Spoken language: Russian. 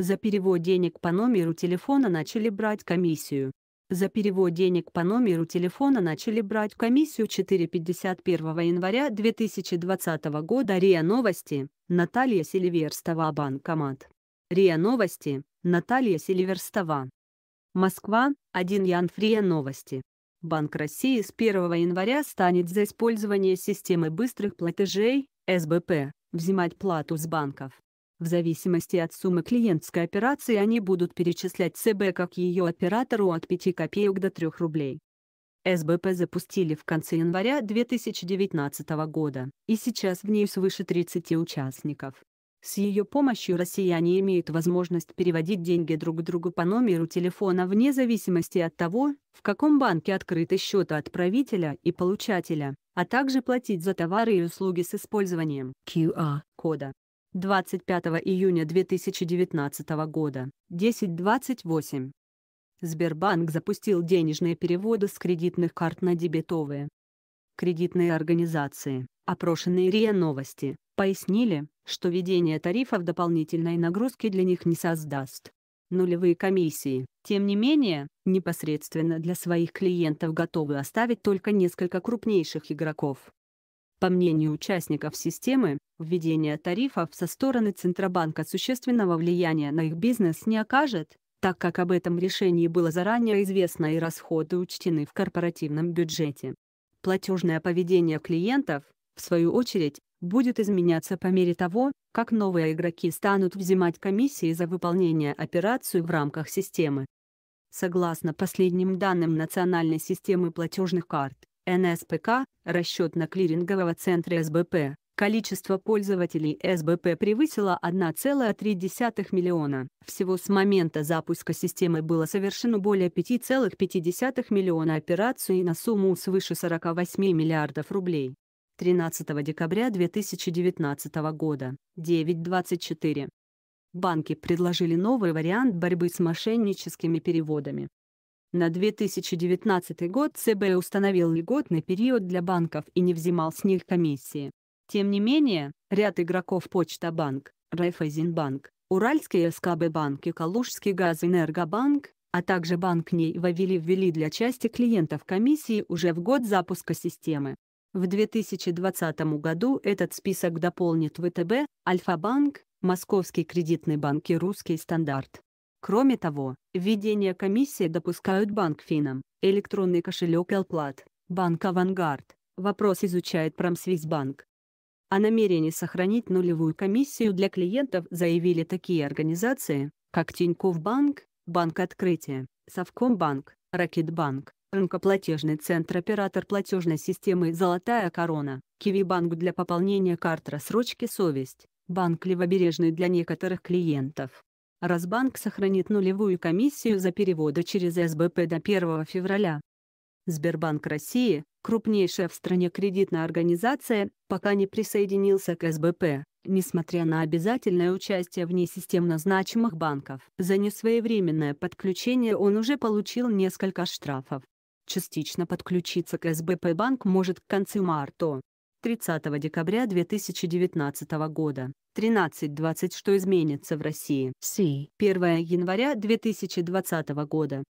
За перевод денег по номеру телефона начали брать комиссию. За перевод денег по номеру телефона начали брать комиссию 4.51 января 2020 года РИА Новости, Наталья Селиверстова Банкомат. РИА Новости, Наталья Селиверстова. Москва, 1 Янфрия Новости. Банк России с 1 января станет за использование системы быстрых платежей, СБП, взимать плату с банков. В зависимости от суммы клиентской операции они будут перечислять ЦБ как ее оператору от 5 копеек до 3 рублей. СБП запустили в конце января 2019 года, и сейчас в ней свыше 30 участников. С ее помощью россияне имеют возможность переводить деньги друг другу по номеру телефона вне зависимости от того, в каком банке открыты счеты отправителя и получателя, а также платить за товары и услуги с использованием QR-кода. 25 июня 2019 года, 10.28. Сбербанк запустил денежные переводы с кредитных карт на дебетовые. Кредитные организации, опрошенные РИА Новости, пояснили, что введение тарифов дополнительной нагрузки для них не создаст. Нулевые комиссии, тем не менее, непосредственно для своих клиентов готовы оставить только несколько крупнейших игроков. По мнению участников системы, введение тарифов со стороны Центробанка существенного влияния на их бизнес не окажет, так как об этом решении было заранее известно и расходы учтены в корпоративном бюджете. Платежное поведение клиентов, в свою очередь, будет изменяться по мере того, как новые игроки станут взимать комиссии за выполнение операций в рамках системы. Согласно последним данным Национальной системы платежных карт, НСПК, расчет на клирингового центра СБП, количество пользователей СБП превысило 1,3 миллиона. Всего с момента запуска системы было совершено более 5,5 миллиона операций на сумму свыше 48 миллиардов рублей. 13 декабря 2019 года, 9.24. Банки предложили новый вариант борьбы с мошенническими переводами. На 2019 год ЦБ установил льготный период для банков и не взимал с них комиссии. Тем не менее, ряд игроков Почта-банк, Райфайзенбанк, Уральский СКБ-банк и Калужский газэнергобанк, а также банк НЕИ ввели ввели для части клиентов комиссии уже в год запуска системы. В 2020 году этот список дополнит ВТБ, Альфа-банк, Московский кредитный банк и Русский стандарт. Кроме того, введение комиссии допускают банк Финам, электронный кошелек Элплат, банк Авангард. Вопрос изучает Промсвязьбанк. О намерении сохранить нулевую комиссию для клиентов заявили такие организации, как Тинькофф Банк, Банк Открытия, Совкомбанк, Ракетбанк, Рынкоплатежный центр оператор платежной системы «Золотая корона», для пополнения карт рассрочки «Совесть», Банк Левобережный для некоторых клиентов, Расбанк сохранит нулевую комиссию за переводы через СБП до 1 февраля. Сбербанк России, крупнейшая в стране кредитная организация, пока не присоединился к СБП, несмотря на обязательное участие в ней системно значимых банков. За несвоевременное подключение он уже получил несколько штрафов. Частично подключиться к СБП банк может к концу марта. 30 декабря 2019 года. 13.20 «Что изменится в России?» Си. 1 января 2020 года.